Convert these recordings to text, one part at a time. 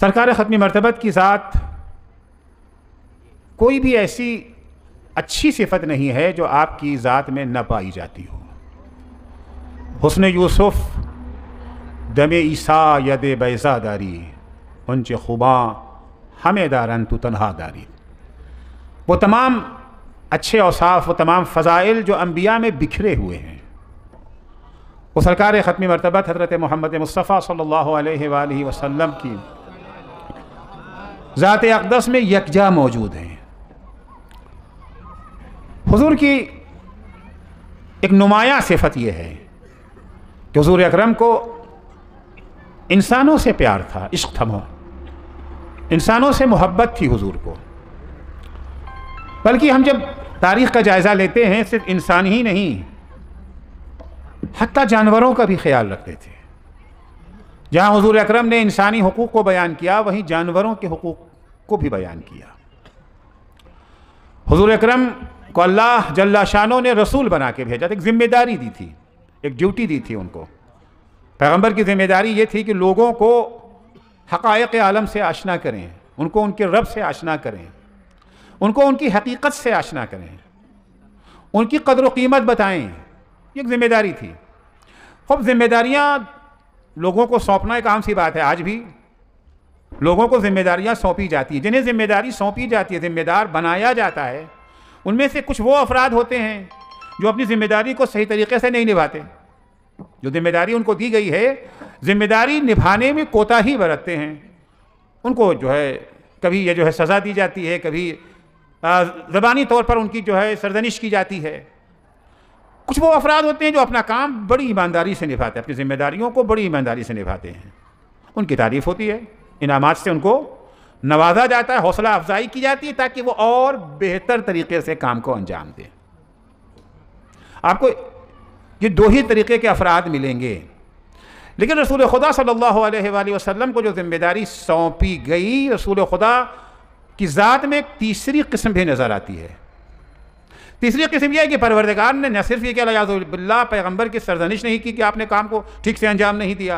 सरकार ख़त्मी मरतबत के साथ कोई भी ऐसी अच्छी सिफत नहीं है जो आपकी ज़ात में न पाई जाती हो हसन यूसुफ दम ईसा यद दारी उनचे खुबा हमें दारन तो दारी वो तमाम अच्छे औसाफ व तमाम फ़ज़ाइल जो अम्बिया में बिखरे हुए हैं वो सरकार ख़त्मी मरतबत हज़रत मोहम्मद मुस्तफ़ा सल्ला वसम की ज़ात अकदस में यकजा मौजूद हैं हुजूर की एक नुमाया सिफत यह है कि हजूर अक्रम को इंसानों से प्यार था इश्क थमो इंसानों से मोहब्बत थी हुजूर को बल्कि हम जब तारीख़ का जायज़ा लेते हैं सिर्फ इंसान ही नहीं हती जानवरों का भी ख्याल रखते थे जहाँ हजूर अक्रम ने इंसानी हकूक़ को बयान किया वहीं जानवरों के हकूक़ को भी बयान किया हजूर अक्रम को अल्लाह जल्ला शानों ने रसूल बना के भेजा एक ज़िम्मेदारी दी थी एक ड्यूटी दी थी उनको पैगम्बर की ज़िम्मेदारी ये थी कि लोगों को हक़ायक़ आलम से आशना करें उनको उनके रब से आशना करें उनको उनकी हकीकत से आशना करें उनकी कदर कीमत बताएँ एक ज़िम्मेदारी थी खूब ज़िम्मेदारियाँ लोगों को सौंपना एक आम सी बात है आज भी लोगों को जिम्मेदारियां सौंपी जाती है जिन्हें जिम्मेदारी सौंपी जाती है जिम्मेदार बनाया जाता है उनमें से कुछ वो अफराद होते हैं जो अपनी जिम्मेदारी को सही तरीके से नहीं निभाते जो जिम्मेदारी उनको दी गई है जिम्मेदारी निभाने में कोताही बरतते हैं उनको जो है कभी यह जो है सज़ा दी जाती है कभी ज़बानी तौर पर उनकी जो है सरजनिश की जाती है कुछ वो अफराद होते हैं जो अपना काम बड़ी ईमानदारी से निभाते हैं अपनी जिम्मेदारियों को बड़ी ईमानदारी से निभाते हैं उनकी तारीफ़ होती है इनामात से उनको नवाजा जाता है हौसला अफजाई की जाती है ताकि वो और बेहतर तरीके से काम को अंजाम दें आपको ये दो ही तरीके के अफराद मिलेंगे लेकिन रसूल खुदा सल्लल्लाहु अलैहि वसल्लम को जो ज़िम्मेदारी सौंपी गई रसूल खुदा की ज़ात में एक तीसरी किस्म भी नज़र आती है तीसरी किस्म यह है कि परवरदगार ने न सिर्फ ये क्या लजाजबिल्ला पैगम्बर की सरजनिश नहीं की कि आपने काम को ठीक से अंजाम नहीं दिया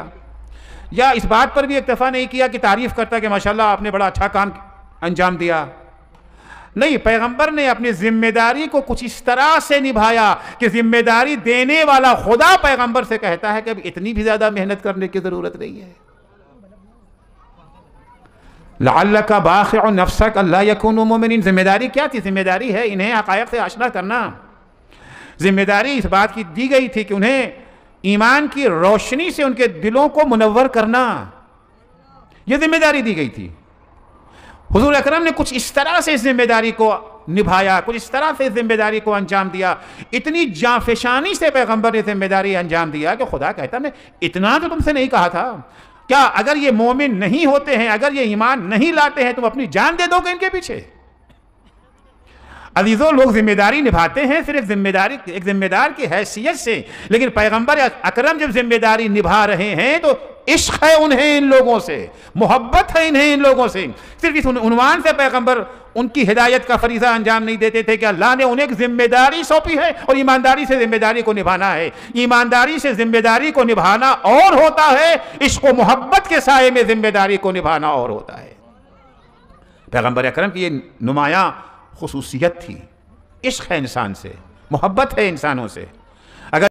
या इस बात पर भी इतफ़ा नहीं किया कि तारीफ़ करता कि माशाला आपने बड़ा अच्छा काम अंजाम दिया नहीं पैगंबर ने अपनी जिम्मेदारी को कुछ इस तरह से निभाया कि जिम्मेदारी देने वाला खुदा पैगंबर से कहता है कि अब इतनी भी ज़्यादा मेहनत करने की ज़रूरत नहीं है लाला का बाख और नफसक अल्लाह यकून मोमिन जिम्मेदारी क्या थी जिम्मेदारी है इन्हें हक़ायक से आशना करना जिम्मेदारी इस बात की दी गई थी कि उन्हें ईमान की रोशनी से उनके दिलों को मुनवर करना यह जिम्मेदारी दी गई थी हजूर अक्रम ने कुछ इस तरह से इस जिम्मेदारी को निभाया कुछ इस तरह से इस जिम्मेदारी को अंजाम दिया इतनी जाफिशानी से पैगम्बर ने जिम्मेदारी अंजाम दिया कि खुदा कहता मैं इतना तो तुमसे नहीं कहा था क्या अगर ये मोमिन नहीं होते हैं अगर ये ईमान नहीं लाते हैं तुम अपनी जान दे दोगे इनके पीछे अजीज़ों लोग जिम्मेदारी निभाते हैं सिर्फ जिम्मेदारी एक जिम्मेदार की हैसियत से लेकिन पैगंबर अकरम जब जिम्मेदारी निभा रहे हैं तो इश्क है उन्हें इन लोगों से मोहब्बत है इन्हें इन लोगों से सिर्फ इस उनवान से पैगंबर उनकी हिदायत का फरीजा अंजाम नहीं देते थे कि अल्लाह ने उन्हें एक जिम्मेदारी सौंपी है और ईमानदारी से जिम्मेदारी को निभाना है ईमानदारी से जिम्मेदारी को निभाना और होता है इश्क मोहब्बत के साय में जिम्मेदारी को निभाना और होता है पैगम्बर अक्रम की ये नुमाया खसूसियत थी इश्क है इंसान से मोहब्बत है इंसानों से